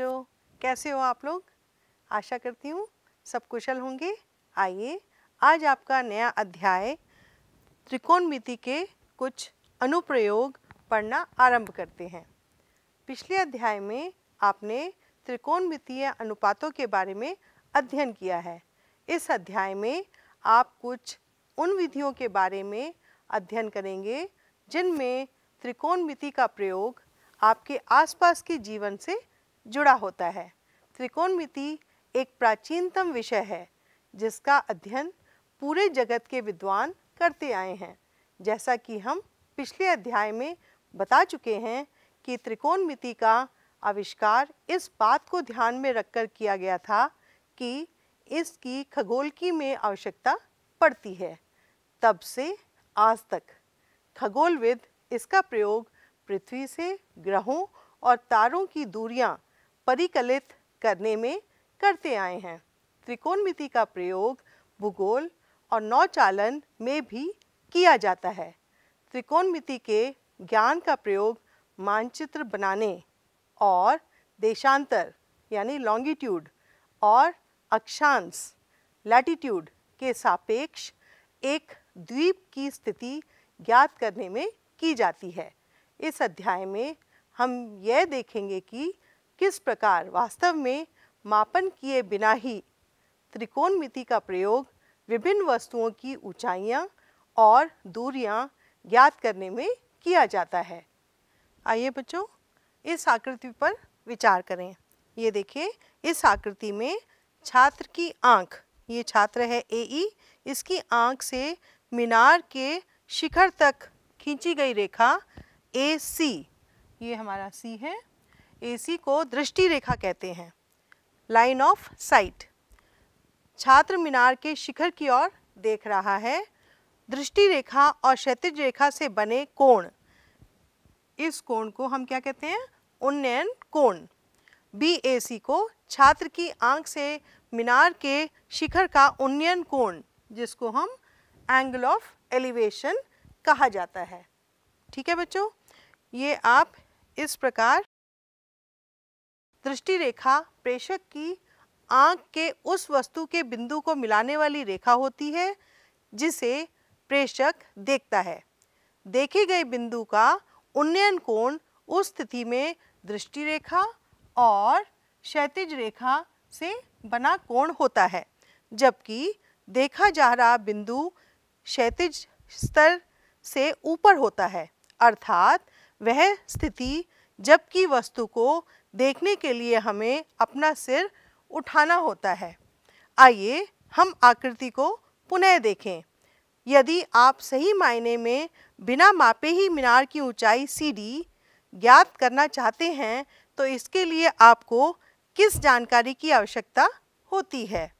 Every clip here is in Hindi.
बच्चों कैसे हो आप लोग आशा करती हूँ सब कुशल होंगे आइए आज आपका नया अध्याय त्रिकोणमिति के कुछ अनुप्रयोग पढ़ना आरंभ करते हैं पिछले अध्याय में आपने त्रिकोणमितीय अनुपातों के बारे में अध्ययन किया है इस अध्याय में आप कुछ उन विधियों के बारे में अध्ययन करेंगे जिनमें त्रिकोणमिति का प्रयोग आपके आसपास के जीवन से जुड़ा होता है त्रिकोणमिति एक प्राचीनतम विषय है जिसका अध्ययन पूरे जगत के विद्वान करते आए हैं जैसा कि हम पिछले अध्याय में बता चुके हैं कि त्रिकोणमिति का आविष्कार इस बात को ध्यान में रखकर किया गया था कि इसकी खगोलकी में आवश्यकता पड़ती है तब से आज तक खगोलविद इसका प्रयोग पृथ्वी से ग्रहों और तारों की दूरियां परिकलित करने में करते आए हैं त्रिकोणमिति का प्रयोग भूगोल और नौचालन में भी किया जाता है त्रिकोणमिति के ज्ञान का प्रयोग मानचित्र बनाने और देशांतर यानी लॉन्गिट्यूड और अक्षांश लैटिट्यूड के सापेक्ष एक द्वीप की स्थिति ज्ञात करने में की जाती है इस अध्याय में हम यह देखेंगे कि किस प्रकार वास्तव में मापन किए बिना ही त्रिकोणमिति का प्रयोग विभिन्न वस्तुओं की ऊंचाइयां और दूरियां ज्ञात करने में किया जाता है आइए बच्चों इस आकृति पर विचार करें ये देखिए इस आकृति में छात्र की आंख ये छात्र है ए ई e, इसकी आंख से मीनार के शिखर तक खींची गई रेखा ए सी ये हमारा सी है एसी को दृष्टि रेखा कहते हैं लाइन ऑफ साइट छात्र मीनार के शिखर की ओर देख रहा है दृष्टि रेखा और क्षैतिज रेखा से बने कोण इस कोण को हम क्या कहते हैं उन्नयन कोण सी को छात्र की आंख से मीनार के शिखर का उन्नयन कोण जिसको हम एंगल ऑफ एलिवेशन कहा जाता है ठीक है बच्चों ये आप इस प्रकार दृष्टि रेखा प्रेषक की आंख के उस वस्तु के बिंदु को मिलाने वाली रेखा होती है जिसे प्रेषक देखता है देखे गए बिंदु का उन्नयन कोण उस स्थिति में दृष्टि रेखा और क्षैतिज रेखा से बना कोण होता है जबकि देखा जा रहा बिंदु क्षैतिज स्तर से ऊपर होता है अर्थात वह स्थिति जबकि वस्तु को देखने के लिए हमें अपना सिर उठाना होता है आइए हम आकृति को पुनः देखें यदि आप सही मायने में बिना मापे ही मीनार की ऊंचाई सी डी ज्ञात करना चाहते हैं तो इसके लिए आपको किस जानकारी की आवश्यकता होती है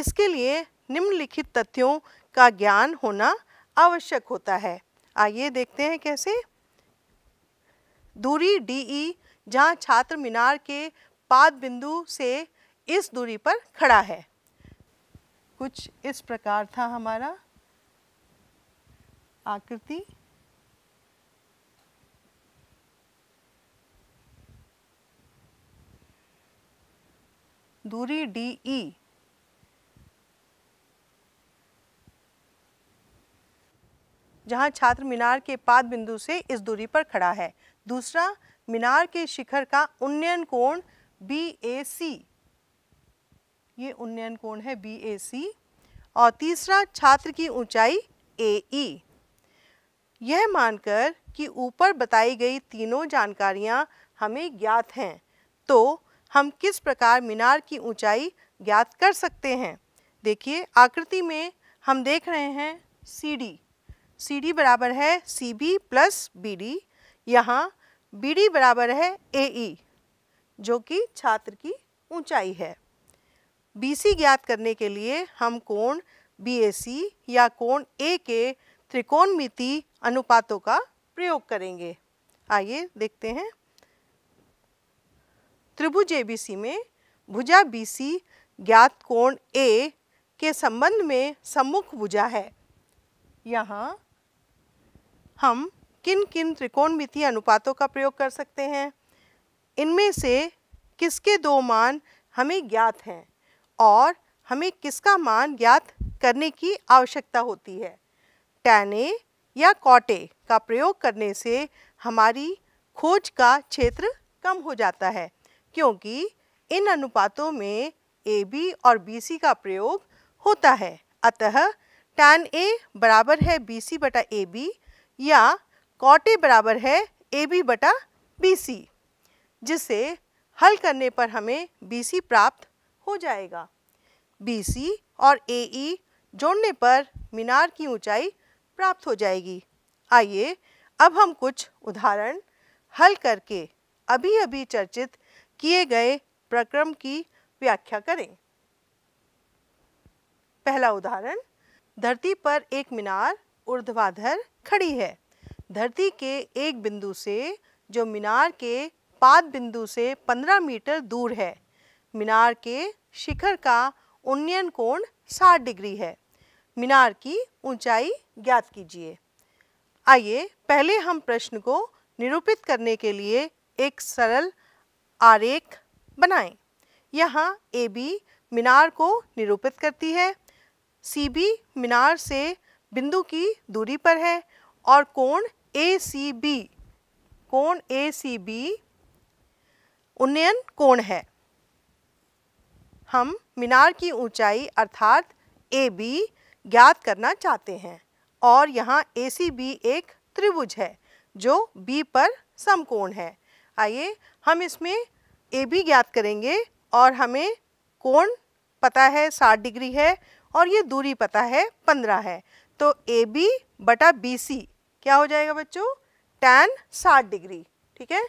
इसके लिए निम्नलिखित तथ्यों का ज्ञान होना आवश्यक होता है आइए देखते हैं कैसे दूरी डी ई e जहां छात्र मीनार के पाद बिंदु से इस दूरी पर खड़ा है कुछ इस प्रकार था हमारा आकृति दूरी डी ई जहां छात्र मीनार के पाद बिंदु से इस दूरी पर खड़ा है दूसरा मीनार के शिखर का उन्नयन कोण बी ए सी ये उन्नयन कोण है बी ए सी और तीसरा छात्र की ऊंचाई ए ई e। यह मानकर कि ऊपर बताई गई तीनों जानकारियां हमें ज्ञात हैं तो हम किस प्रकार मीनार की ऊंचाई ज्ञात कर सकते हैं देखिए आकृति में हम देख रहे हैं सी डी सी डी बराबर है C B plus B D यहाँ बी डी बराबर है ए ई जो कि छात्र की ऊंचाई है बी सी ज्ञात करने के लिए हम कोण बी ए सी या कोण ए के त्रिकोणमिति अनुपातों का प्रयोग करेंगे आइए देखते हैं त्रिभुज ए बी सी में भुजा बी सी ज्ञात कोण ए के संबंध में सम्मुख भुजा है यहाँ हम किन किन त्रिकोण अनुपातों का प्रयोग कर सकते हैं इनमें से किसके दो मान हमें ज्ञात हैं और हमें किसका मान ज्ञात करने की आवश्यकता होती है टैने या कॉटे का प्रयोग करने से हमारी खोज का क्षेत्र कम हो जाता है क्योंकि इन अनुपातों में ए बी और बी सी का प्रयोग होता है अतः टैन ए बराबर है बी सी बटा ए बी या कॉट ए बराबर है ए बी बटा बी सी जिसे हल करने पर हमें बी सी प्राप्त हो जाएगा बी सी और ए ई जोड़ने पर मीनार की ऊंचाई प्राप्त हो जाएगी आइए अब हम कुछ उदाहरण हल करके अभी अभी चर्चित किए गए प्रक्रम की व्याख्या करें पहला उदाहरण धरती पर एक मीनार ऊर्ध्वाधर खड़ी है धरती के एक बिंदु से जो मीनार के पाद बिंदु से 15 मीटर दूर है मीनार के शिखर का उन्नयन कोण 60 डिग्री है मीनार की ऊंचाई ज्ञात कीजिए आइए पहले हम प्रश्न को निरूपित करने के लिए एक सरल आरेख बनाएं। यहाँ ए बी मीनार को निरूपित करती है सी बी मीनार से बिंदु की दूरी पर है और कोण ए सी बी कोण ए सी बी उन्नयन कोण है हम मीनार की ऊंचाई अर्थात ए बी ज्ञात करना चाहते हैं और यहाँ ए सी बी एक त्रिभुज है जो बी पर समकोण है आइए हम इसमें ए बी ज्ञात करेंगे और हमें कोण पता है साठ डिग्री है और ये दूरी पता है पंद्रह है तो ए बी बटा बी सी क्या हो जाएगा बच्चों टैन 60 डिग्री ठीक है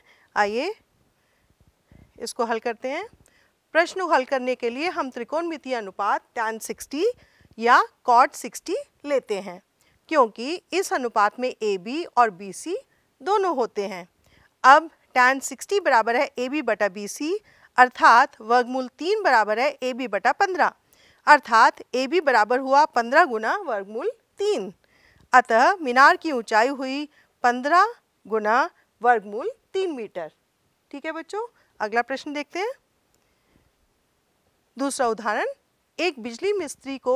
आइए इसको हल करते हैं प्रश्न हल करने के लिए हम मितीय अनुपात टेन 60 या कॉट 60 लेते हैं क्योंकि इस अनुपात में ए बी और बी सी दोनों होते हैं अब टैन 60 बराबर है ए बी बटा बी सी अर्थात वर्गमूल तीन बराबर है ए बी बटा पंद्रह अर्थात ए बी बराबर हुआ पंद्रह गुना वर्गमूल तीन अतः मीनार की ऊंचाई हुई पंद्रह गुना वर्गमूल तीन मीटर ठीक है बच्चों अगला प्रश्न देखते हैं दूसरा उदाहरण एक बिजली मिस्त्री को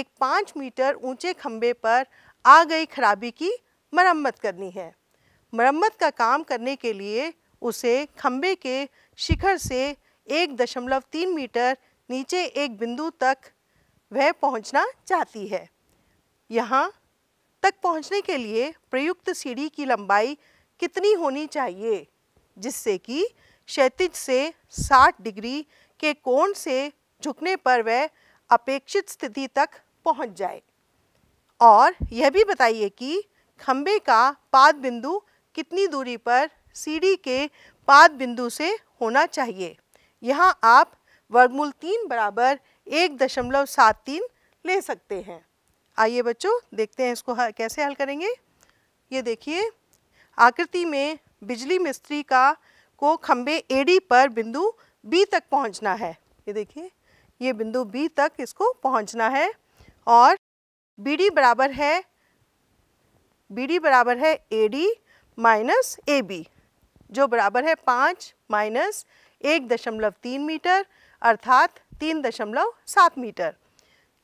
एक पाँच मीटर ऊंचे खंबे पर आ गई खराबी की मरम्मत करनी है मरम्मत का काम करने के लिए उसे खंबे के शिखर से एक दशमलव तीन मीटर नीचे एक बिंदु तक वह पहुंचना चाहती है यहाँ तक पहुंचने के लिए प्रयुक्त सीढ़ी की लंबाई कितनी होनी चाहिए जिससे कि क्षैतिज से 60 डिग्री के कोण से झुकने पर वह अपेक्षित स्थिति तक पहुंच जाए और यह भी बताइए कि खम्भे का पाद बिंदु कितनी दूरी पर सीढ़ी के पाद बिंदु से होना चाहिए यहाँ आप वर्गमूल तीन बराबर एक दशमलव सात तीन ले सकते हैं आइए बच्चों देखते हैं इसको कैसे हल करेंगे ये देखिए आकृति में बिजली मिस्त्री का को खम्भे एडी पर बिंदु बी तक पहुंचना है ये देखिए ये बिंदु बी तक इसको पहुंचना है और बी डी बराबर है बी डी बराबर है A D minus A B जो बराबर है पाँच माइनस एक दशमलव तीन मीटर अर्थात तीन दशमलव सात मीटर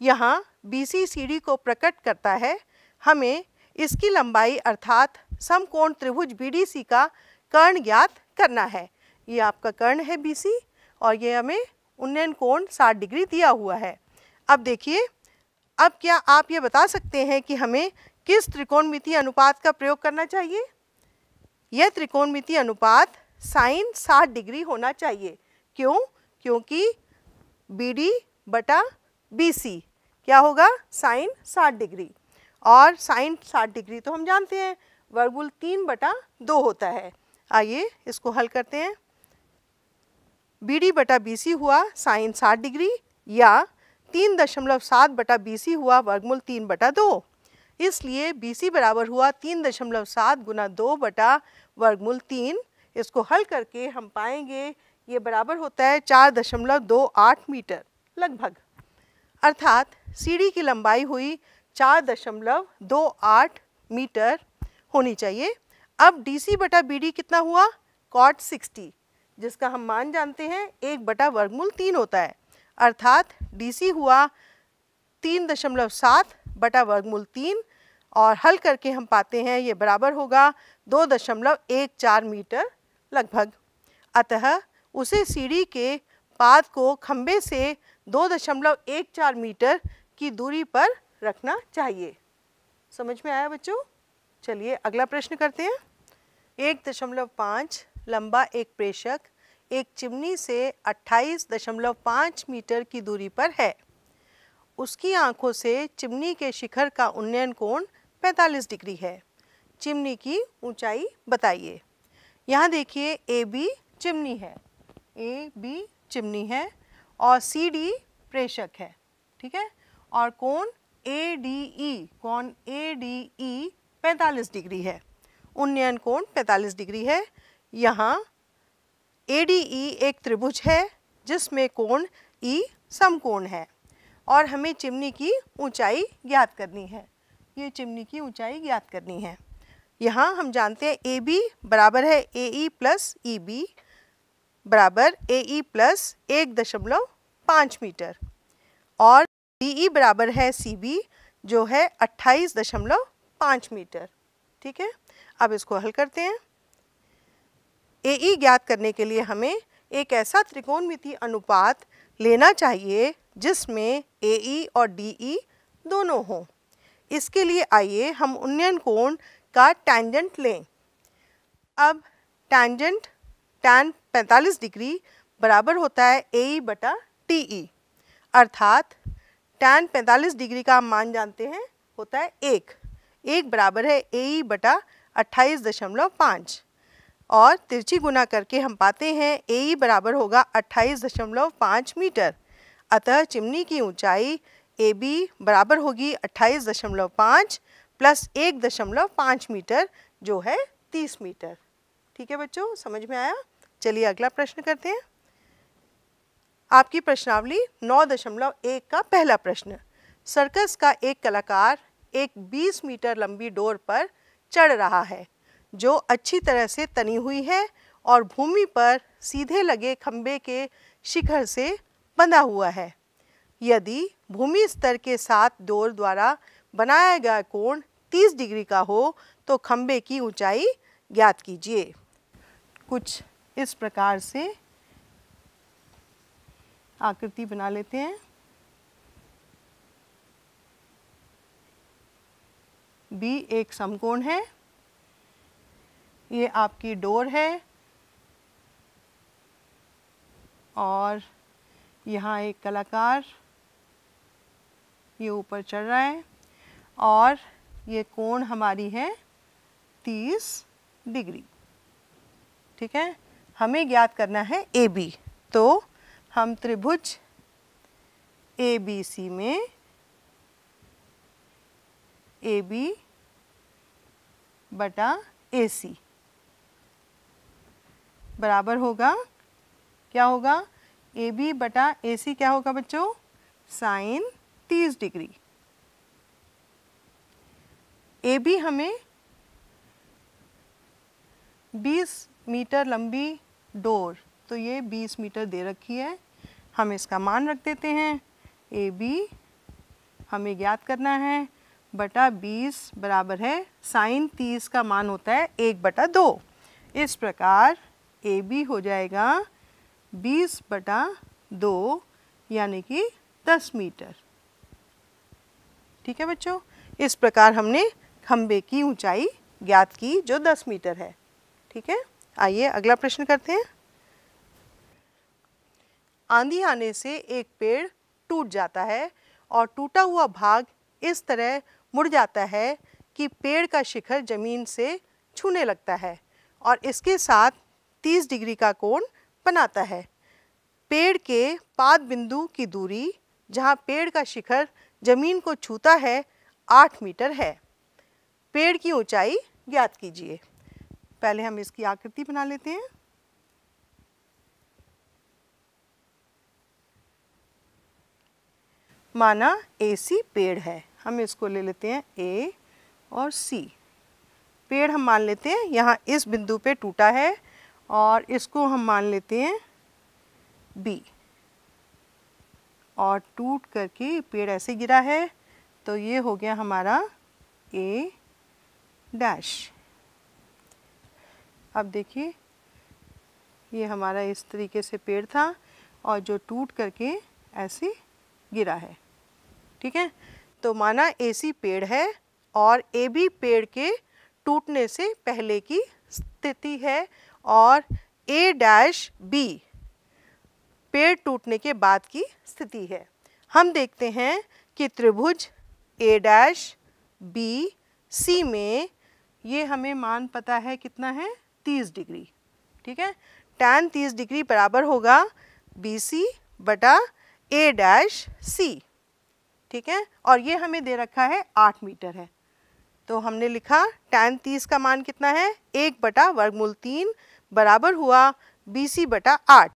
यहाँ बी को प्रकट करता है हमें इसकी लंबाई अर्थात समकोण त्रिभुज बी का कर्ण ज्ञात करना है ये आपका कर्ण है बी और ये हमें उन्नयन कोण 60 डिग्री दिया हुआ है अब देखिए अब क्या आप ये बता सकते हैं कि हमें किस त्रिकोणमितीय अनुपात का प्रयोग करना चाहिए यह त्रिकोणमितीय अनुपात साइन 60 डिग्री होना चाहिए क्यों क्योंकि बी डी बटा बी सी क्या होगा साइन 60 डिग्री और साइन 60 डिग्री तो हम जानते हैं वर्गुल तीन बटा दो होता है आइए इसको हल करते हैं बी डी बटा बी सी हुआ साइन 60 डिग्री या तीन दशमलव सात बटा बी सी हुआ वर्गमूल तीन बटा दो इसलिए बी सी बराबर हुआ तीन दशमलव सात गुना दो बटा वर्गमूल तीन इसको हल करके हम पाएंगे ये बराबर होता है चार दशमलव दो आठ मीटर लगभग अर्थात सीढ़ी की लंबाई हुई चार दशमलव दो आठ मीटर होनी चाहिए अब डी सी बटा बी डी कितना हुआ कॉट सिक्सटी जिसका हम मान जानते हैं एक बटा वर्गमूल तीन होता है अर्थात डी सी हुआ तीन दशमलव सात बटा वर्गमूल तीन और हल करके हम पाते हैं ये बराबर होगा दो दशमलव एक चार मीटर लगभग अतः उसे सीढ़ी के पाद को खम्भे से दो दशमलव एक चार मीटर की दूरी पर रखना चाहिए समझ में आया बच्चों चलिए अगला प्रश्न करते हैं एक दशमलव पाँच लंबा एक प्रेषक एक चिमनी से अट्ठाईस दशमलव पाँच मीटर की दूरी पर है उसकी आंखों से चिमनी के शिखर का उन्नयन कोण 45 डिग्री है चिमनी की ऊंचाई बताइए यहाँ देखिए ए बी चिमनी है ए बी चिमनी है और सी डी प्रेषक है ठीक है और कौन ए डी ई कौन ए डी ई पैंतालीस डिग्री है उन्नयन कोण पैंतालीस डिग्री है यहाँ ए डी ई एक त्रिभुज है जिसमें कोण ई e समकोण है और हमें चिमनी की ऊंचाई ज्ञात करनी है ये चिमनी की ऊंचाई ज्ञात करनी है यहाँ हम जानते हैं ए बी बराबर है A E plus E B बराबर ए ई प्लस एक दशमलव पाँच मीटर और बी ई e बराबर है सी बी जो है अट्ठाईस दशमलव पाँच मीटर ठीक है अब इसको हल करते हैं ए ई e ज्ञात करने के लिए हमें एक ऐसा त्रिकोणमिति अनुपात लेना चाहिए जिसमें ए ई e और डी ई दोनों हों इसके लिए आइए हम उन्नयन कोण का टैंजेंट लें अब टैंजेंट टैन 45 डिग्री बराबर होता है ए ई बटा टी ई e। अर्थात टैन 45 डिग्री का हम मान जानते हैं होता है एक एक बराबर है ए ई बटा अट्ठाईस दशमलव पाँच और तिरछी गुना करके हम पाते हैं ए ई बराबर होगा अट्ठाईस दशमलव पाँच मीटर अतः चिमनी की ऊंचाई ए बी बराबर होगी अट्ठाईस दशमलव पाँच प्लस एक दशमलव पाँच मीटर जो है तीस मीटर ठीक है बच्चों समझ में आया चलिए अगला प्रश्न करते हैं आपकी प्रश्नावली नौ दशमलव एक का पहला प्रश्न सर्कस का एक कलाकार एक 20 मीटर लंबी डोर पर चढ़ रहा है जो अच्छी तरह से तनी हुई है और भूमि पर सीधे लगे खम्भे के शिखर से बंधा हुआ है यदि भूमि स्तर के साथ डोर द्वारा बनाया गया कोण 30 डिग्री का हो तो खम्भे की ऊंचाई ज्ञात कीजिए कुछ इस प्रकार से आकृति बना लेते हैं बी एक समकोण है ये आपकी डोर है और यहाँ एक कलाकार ये ऊपर चढ़ रहा है और ये कोण हमारी है तीस डिग्री ठीक है हमें ज्ञात करना है ए बी तो हम त्रिभुज ए बी सी में ए बी बटा ए सी बराबर होगा क्या होगा ए बी बटा ए सी क्या होगा बच्चों साइन तीस डिग्री ए बी हमें बीस मीटर लंबी डोर तो ये 20 मीटर दे रखी है हम इसका मान रख देते हैं ए बी हमें ज्ञात करना है बटा 20 बराबर है साइन 30 का मान होता है एक बटा दो इस प्रकार ए बी हो जाएगा 20 बटा दो यानी कि 10 मीटर ठीक है बच्चों इस प्रकार हमने खम्बे की ऊंचाई ज्ञात की जो 10 मीटर है ठीक है आइए अगला प्रश्न करते हैं आंधी आने से एक पेड़ टूट जाता है और टूटा हुआ भाग इस तरह मुड़ जाता है कि पेड़ का शिखर जमीन से छूने लगता है और इसके साथ 30 डिग्री का कोण बनाता है पेड़ के पाद बिंदु की दूरी जहाँ पेड़ का शिखर जमीन को छूता है आठ मीटर है पेड़ की ऊंचाई ज्ञात कीजिए पहले हम इसकी आकृति बना लेते हैं माना ए सी पेड़ है हम इसको ले लेते हैं ए और सी पेड़ हम मान लेते हैं यहाँ इस बिंदु पे टूटा है और इसको हम मान लेते हैं बी और टूट करके पेड़ ऐसे गिरा है तो ये हो गया हमारा ए डैश अब देखिए ये हमारा इस तरीके से पेड़ था और जो टूट करके ऐसे गिरा है ठीक है तो माना ए सी पेड़ है और ए बी पेड़ के टूटने से पहले की स्थिति है और ए डैश बी पेड़ टूटने के बाद की स्थिति है हम देखते हैं कि त्रिभुज ए डैश बी सी में ये हमें मान पता है कितना है तीस डिग्री ठीक है टैन तीस डिग्री बराबर होगा बी सी बटा ए डैश सी ठीक है और ये हमें दे रखा है आठ मीटर है तो हमने लिखा टैन तीस का मान कितना है एक बटा वर्गमूल तीन बराबर हुआ बी सी बटा आठ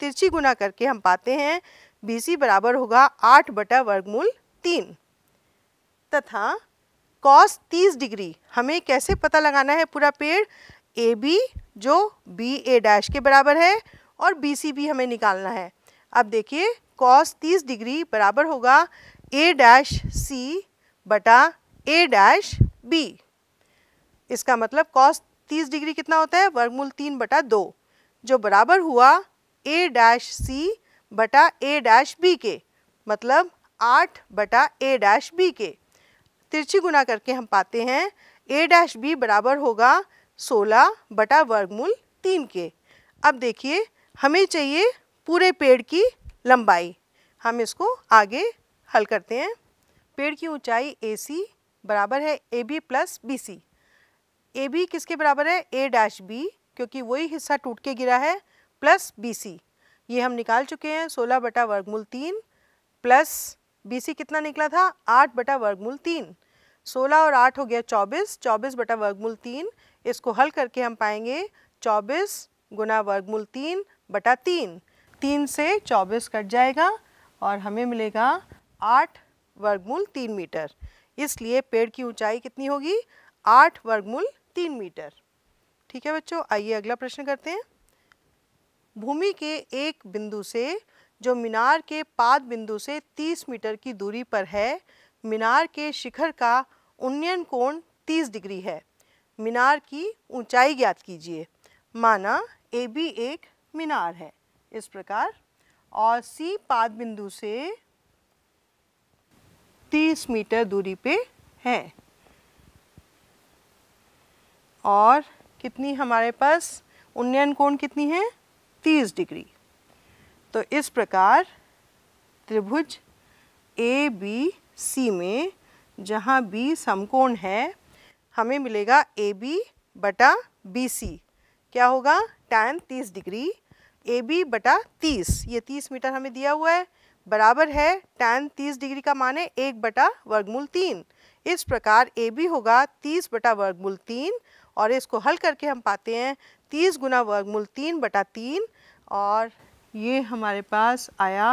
तिरछी गुना करके हम पाते हैं बी सी बराबर होगा आठ बटा वर्गमूल तीन तथा कॉस तीस डिग्री हमें कैसे पता लगाना है पूरा पेड़ ए बी जो बी ए डैश के बराबर है और बी सी भी हमें निकालना है अब देखिए कॉस 30 डिग्री बराबर होगा ए डैश सी बटा ए डैश बी इसका मतलब कॉस 30 डिग्री कितना होता है वर्गमूल तीन बटा दो जो बराबर हुआ ए डैश सी बटा ए डैश बी के मतलब आठ बटा ए डैश बी के तिरछी गुना करके हम पाते हैं ए डैश बी बराबर होगा सोलह बटा वर्गमूल तीन के अब देखिए हमें चाहिए पूरे पेड़ की लंबाई हम इसको आगे हल करते हैं पेड़ की ऊंचाई ए सी बराबर है A B plus B C A B किसके बराबर है ए डैश बी क्योंकि वही हिस्सा टूट के गिरा है प्लस बी सी ये हम निकाल चुके हैं सोलह बटा वर्गमूल तीन प्लस बी सी कितना निकला था आठ बटा वर्गमूल तीन सोलह और आठ हो गया चौबीस चौबीस बटा वर्गमूल तीन इसको हल करके हम पाएंगे चौबीस गुना वर्गमूल तीन बटा तीन तीन से चौबीस कट जाएगा और हमें मिलेगा आठ वर्गमूल तीन मीटर इसलिए पेड़ की ऊंचाई कितनी होगी आठ वर्गमूल तीन मीटर ठीक है बच्चों आइए अगला प्रश्न करते हैं भूमि के एक बिंदु से जो मीनार के पाद बिंदु से 30 मीटर की दूरी पर है मीनार के शिखर का उन्नयन कोण 30 डिग्री है मीनार की ऊंचाई ज्ञात कीजिए माना ए बी एक मीनार है इस प्रकार और सी पाद बिंदु से 30 मीटर दूरी पे है और कितनी हमारे पास उन्नयन कोण कितनी है 30 डिग्री तो इस प्रकार त्रिभुज ए बी सी में जहाँ बी समकोण है हमें मिलेगा ए बी बटा बी सी क्या होगा टैन 30 डिग्री ए बी बटा तीस ये 30 मीटर हमें दिया हुआ है बराबर है टैन 30 डिग्री का माने एक बटा वर्गमूल तीन इस प्रकार ए बी होगा 30 बटा वर्गमूल तीन और इसको हल करके हम पाते हैं 30 गुना वर्गमूल तीन बटा तीन और ये हमारे पास आया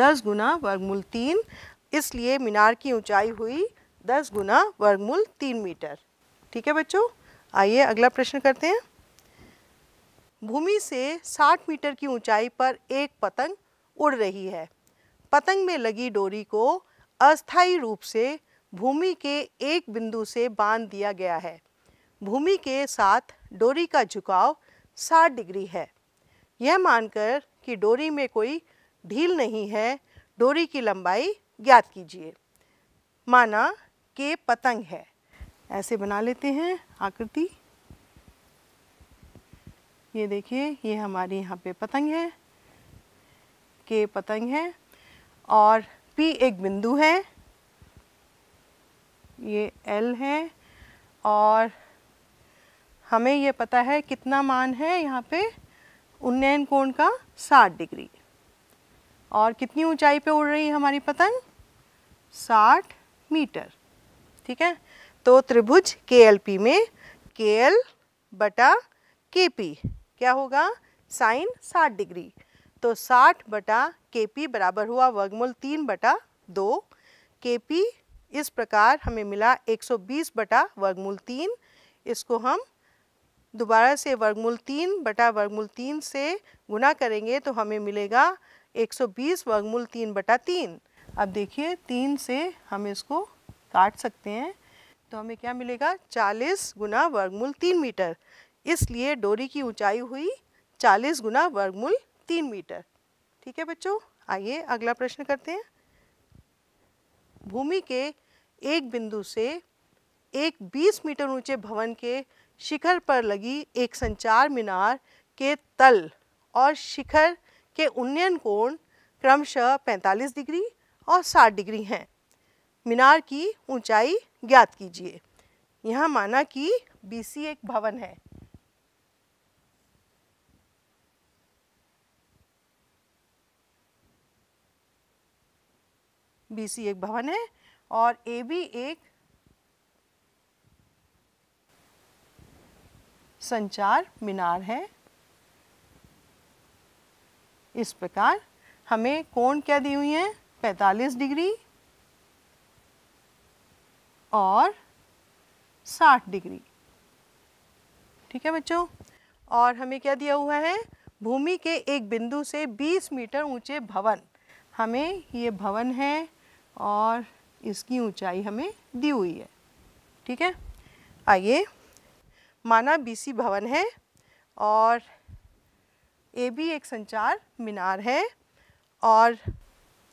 10 गुना वर्गमूल तीन इसलिए मीनार की ऊंचाई हुई 10 गुना वर्गमूल तीन मीटर ठीक है बच्चों आइए अगला प्रश्न करते हैं भूमि से 60 मीटर की ऊंचाई पर एक पतंग उड़ रही है पतंग में लगी डोरी को अस्थायी रूप से भूमि के एक बिंदु से बांध दिया गया है भूमि के साथ डोरी का झुकाव 60 डिग्री है यह मानकर कि डोरी में कोई ढील नहीं है डोरी की लंबाई ज्ञात कीजिए माना के पतंग है ऐसे बना लेते हैं आकृति ये देखिए ये हमारी यहाँ पे पतंग है के पतंग है और पी एक बिंदु है ये एल है और हमें ये पता है कितना मान है यहाँ पे उन्नयन कोण का 60 डिग्री और कितनी ऊंचाई पे उड़ रही है हमारी पतंग 60 मीटर ठीक है तो त्रिभुज के में के एल बटा के पी क्या होगा साइन 60 डिग्री तो 60 बटा के पी बराबर हुआ वर्गमूल तीन बटा दो के पी इस प्रकार हमें मिला 120 बटा वर्गमूल तीन इसको हम दोबारा से वर्गमूल तीन बटा वर्गमूल तीन से गुना करेंगे तो हमें मिलेगा 120 वर्गमूल तीन बटा तीन अब देखिए तीन से हम इसको काट सकते हैं तो हमें क्या मिलेगा 40 गुना वर्गमूल तीन मीटर इसलिए डोरी की ऊंचाई हुई 40 गुना वर्गमूल तीन मीटर ठीक है बच्चों आइए अगला प्रश्न करते हैं भूमि के एक बिंदु से एक 20 मीटर ऊंचे भवन के शिखर पर लगी एक संचार मीनार के तल और शिखर के उन्नयन कोण क्रमशः 45 डिग्री और 60 डिग्री हैं मीनार की ऊंचाई ज्ञात कीजिए यहाँ माना कि बीसी एक भवन है बीसी एक भवन है और ए बी एक संचार मीनार है इस प्रकार हमें कोण क्या दी हुई है 45 डिग्री और 60 डिग्री ठीक है बच्चों और हमें क्या दिया हुआ है भूमि के एक बिंदु से 20 मीटर ऊंचे भवन हमें ये भवन है और इसकी ऊंचाई हमें दी हुई है ठीक है आइए माना बीसी भवन है और ए बी एक संचार मीनार है और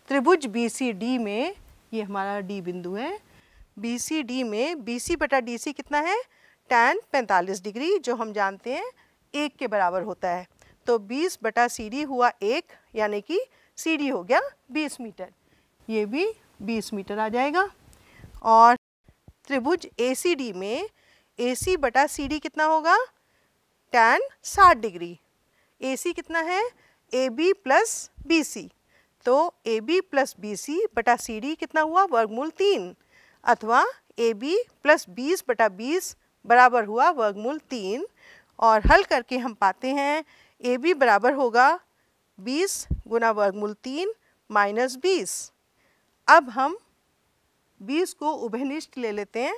त्रिभुज बी सी डी में ये हमारा डी बिंदु है बी सी डी में बी सी बटा डी सी कितना है टैन 45 डिग्री जो हम जानते हैं एक के बराबर होता है तो 20 बटा सी डी हुआ एक यानी कि सी डी हो गया 20 मीटर ये भी 20 मीटर आ जाएगा और त्रिभुज ए सी डी में ए सी बटा सी डी कितना होगा टैन 60 डिग्री ए सी कितना है A B plus B C तो A B plus B C बटा सी डी कितना हुआ वर्गमूल तीन अथवा ए बी प्लस बीस बटा बीस बराबर हुआ वर्गमूल तीन और हल करके हम पाते हैं ए बी बराबर होगा बीस गुना वर्गमूल तीन माइनस बीस अब हम बीस को उभयनिष्ठ ले लेते हैं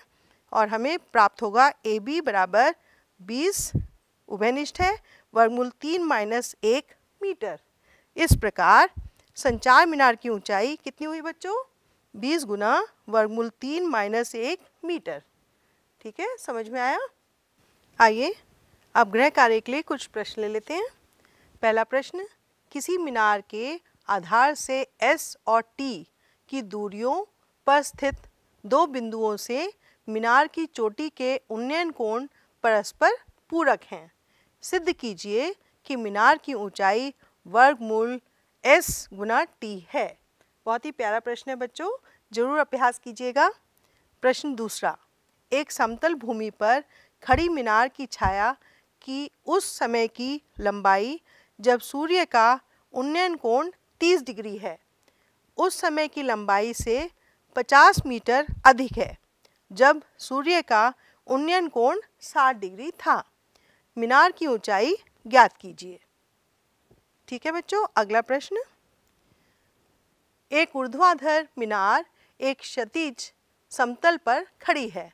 और हमें प्राप्त होगा ए बी बराबर बीस उभयनिष्ठ है वर्गमूल तीन माइनस एक मीटर इस प्रकार संचार मीनार की ऊंचाई कितनी हुई बच्चों बीस गुना वर्गमूल तीन माइनस एक मीटर ठीक है समझ में आया आइए अब गृह कार्य के लिए कुछ प्रश्न ले लेते हैं पहला प्रश्न किसी मीनार के आधार से S और T की दूरियों पर स्थित दो बिंदुओं से मीनार की चोटी के उन्नयन कोण परस्पर पूरक हैं सिद्ध कीजिए कि मीनार की ऊंचाई वर्गमूल s गुना टी है बहुत ही प्यारा प्रश्न है बच्चों जरूर अभ्यास कीजिएगा प्रश्न दूसरा एक समतल भूमि पर खड़ी मीनार की छाया की उस समय की लंबाई जब सूर्य का उन्नयन कोण 30 डिग्री है उस समय की लंबाई से 50 मीटर अधिक है जब सूर्य का उन्नयन कोण 60 डिग्री था मीनार की ऊंचाई ज्ञात कीजिए ठीक है बच्चों अगला प्रश्न एक ऊर्ध्वाधर मीनार एक क्षतिज समतल पर खड़ी है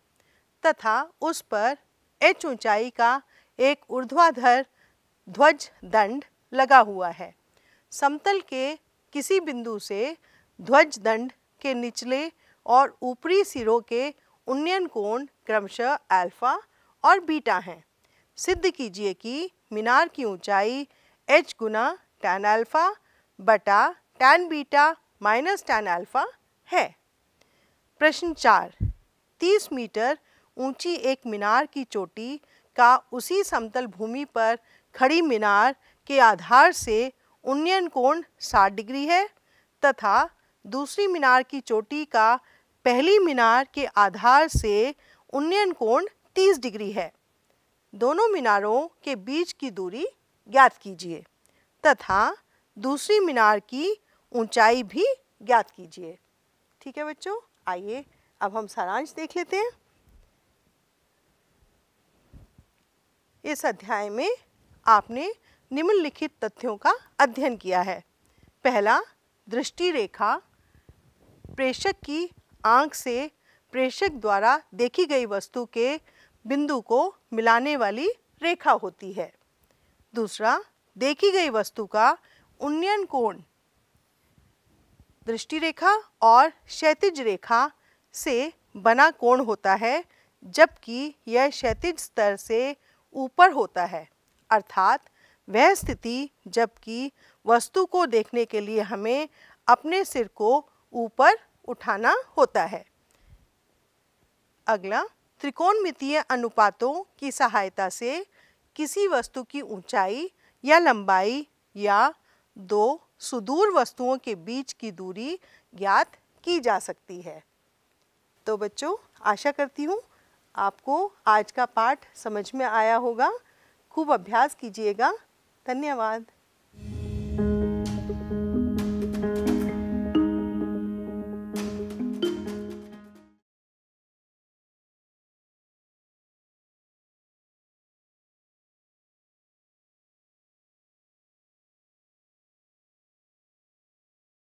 तथा उस पर एच ऊंचाई का एक ऊर्ध्वाधर ध्वज दंड लगा हुआ है समतल के किसी बिंदु से ध्वज दंड के निचले और ऊपरी सिरों के उन्नयन कोण क्रमशः अल्फा और बीटा हैं सिद्ध कीजिए कि मीनार की ऊंचाई एच गुना टैन अल्फा बटा tan beta minus tan alpha है प्रश्न चार तीस मीटर ऊंची एक मीनार की चोटी का उसी समतल भूमि पर खड़ी मीनार के आधार से उन्नयन कोण 60 डिग्री है तथा दूसरी मीनार की चोटी का पहली मीनार के आधार से उन्नयन कोण 30 डिग्री है दोनों मीनारों के बीच की दूरी ज्ञात कीजिए तथा दूसरी मीनार की ऊंचाई भी ज्ञात कीजिए ठीक है बच्चों आइए अब हम सारांश देख लेते हैं इस अध्याय में आपने निम्नलिखित तथ्यों का अध्ययन किया है पहला दृष्टि रेखा प्रेषक की आंख से प्रेषक द्वारा देखी गई वस्तु के बिंदु को मिलाने वाली रेखा होती है दूसरा देखी गई वस्तु का उन्नयन कोण दृष्टि रेखा और क्षैतिज रेखा से बना कोण होता है जबकि यह क्षैतिज स्तर से ऊपर होता है अर्थात वह स्थिति जबकि वस्तु को देखने के लिए हमें अपने सिर को ऊपर उठाना होता है अगला त्रिकोणमितीय अनुपातों की सहायता से किसी वस्तु की ऊंचाई या लंबाई या दो सुदूर वस्तुओं के बीच की दूरी ज्ञात की जा सकती है तो बच्चों आशा करती हूँ आपको आज का पाठ समझ में आया होगा खूब अभ्यास कीजिएगा धन्यवाद